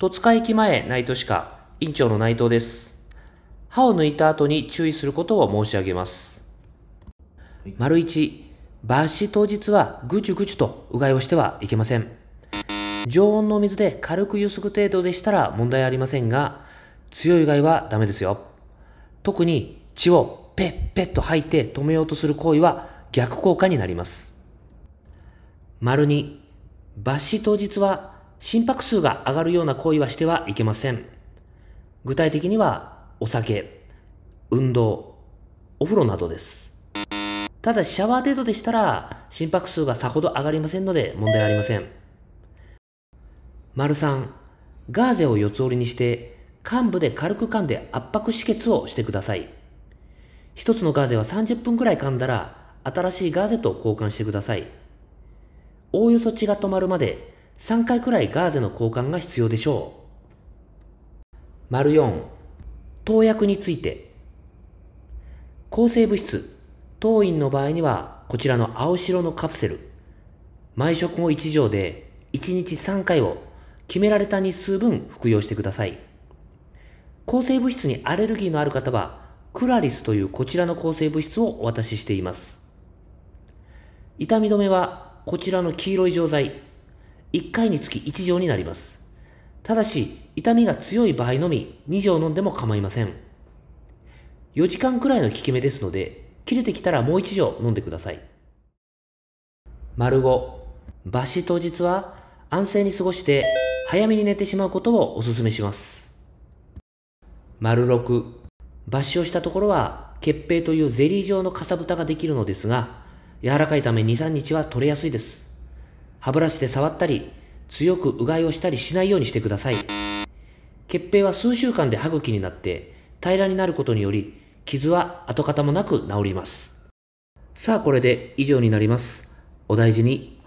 戸塚駅前内イ歯科、院長の内藤です。歯を抜いた後に注意することを申し上げます。丸1、抜歯当日はぐちゅぐちゅとうがいをしてはいけません。常温の水で軽くゆすぐ程度でしたら問題ありませんが、強いうがいはダメですよ。特に血をペッペッと吐いて止めようとする行為は逆効果になります。丸2、抜歯当日は心拍数が上がるような行為はしてはいけません。具体的には、お酒、運動、お風呂などです。ただ、シャワー程度でしたら、心拍数がさほど上がりませんので問題ありません。丸3、ガーゼを四つ折りにして、患部で軽く噛んで圧迫止血をしてください。一つのガーゼは30分くらい噛んだら、新しいガーゼと交換してください。おおよそ血が止まるまで3回くらいガーゼの交換が必要でしょう。丸4、投薬について。抗生物質、当院の場合には、こちらの青白のカプセル、毎食後1錠で1日3回を決められた日数分服用してください。抗生物質にアレルギーのある方は、クラリスというこちらの抗生物質をお渡ししています。痛み止めはこちらの黄色い錠剤、1回につき1錠になります。ただし、痛みが強い場合のみ2錠飲んでも構いません。4時間くらいの効き目ですので、切れてきたらもう1錠飲んでください。丸5、抜歯当日は安静に過ごして早めに寝てしまうことをお勧めします。丸6、抜歯をしたところは血平というゼリー状のかさぶたができるのですが、柔らかいため2、3日は取れやすいです。歯ブラシで触ったり、強くうがいをしたりしないようにしてください。血平は数週間で歯茎になって平らになることにより、傷は跡形もなく治ります。さあこれで以上になります。お大事に。